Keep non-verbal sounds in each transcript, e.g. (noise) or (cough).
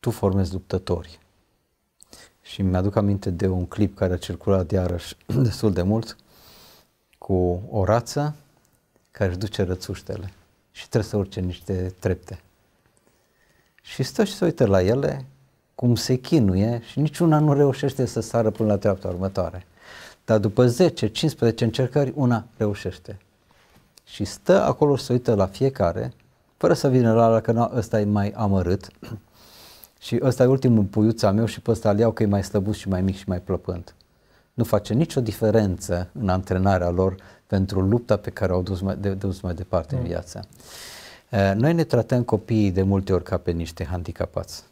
tu formezi luptători. Și mi-aduc aminte de un clip care a circulat iarăși (clears throat) destul de mult cu o rață care își duce rățuștele și trebuie să urce niște trepte. Și stă și se uită la ele cum se chinuie și niciuna nu reușește să sară până la treapta următoare. Dar după 10-15 încercări, una reușește. Și stă acolo și se uită la fiecare, fără să vină la ala că ăsta e mai amărât, (clears throat) Și ăsta e ultimul puiuț al meu și pe ăsta îl iau că e mai slăbus și mai mic și mai plăpând. Nu face nicio diferență în antrenarea lor pentru lupta pe care au dus mai, de, dus mai departe mm. în viață. Eh, noi ne tratăm copiii de multe ori ca pe niște handicapați.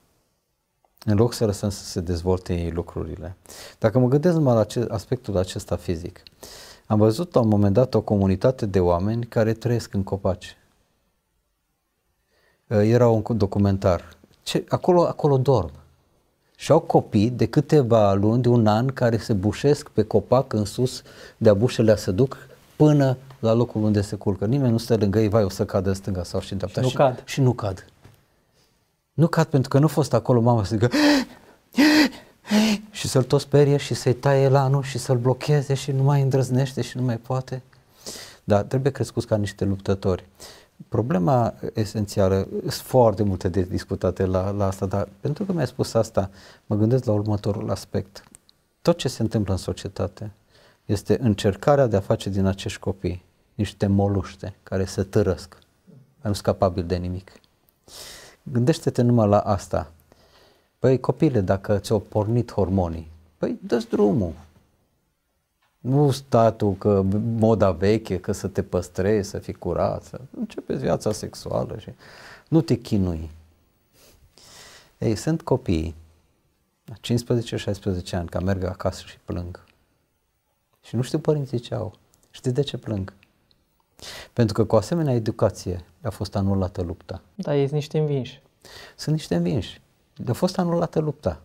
În loc să lăsăm să se dezvolte ei lucrurile. Dacă mă gândesc numai la acest, aspectul acesta fizic, am văzut la un moment dat o comunitate de oameni care trăiesc în copaci. Eh, era un documentar ce, acolo, acolo dorm. Și au copii de câteva luni, de un an, care se bușesc pe copac în sus, de-a bușele se duc până la locul unde se culcă. Nimeni nu stă lângă ei, vai, o să cadă în stânga sau și în dreapta. Și, și, nu cad. Și nu cad. Nu cad pentru că nu a fost acolo mama să zică și să-l tot sperie și să-i taie elanul și să-l blocheze și nu mai îndrăznește și nu mai poate. Dar trebuie crescuți ca niște luptători problema esențială, sunt foarte multe de discutate la, la asta, dar pentru că mi-ai spus asta, mă gândesc la următorul aspect. Tot ce se întâmplă în societate este încercarea de a face din acești copii niște moluște care se târăsc, nu sunt capabili de nimic. Gândește-te numai la asta. Păi copile, dacă ți-au pornit hormonii, păi dă drumul, nu statul că moda veche, că să te păstrezi, să fii curat, să începeți viața sexuală și nu te chinui. Ei, sunt copii, 15-16 ani, că merg acasă și plâng. Și nu știu părinții ce au. Știți de ce plâng? Pentru că cu asemenea educație a fost anulată lupta. Da, ești niște învinși. Sunt niște învinși. A fost anulată lupta.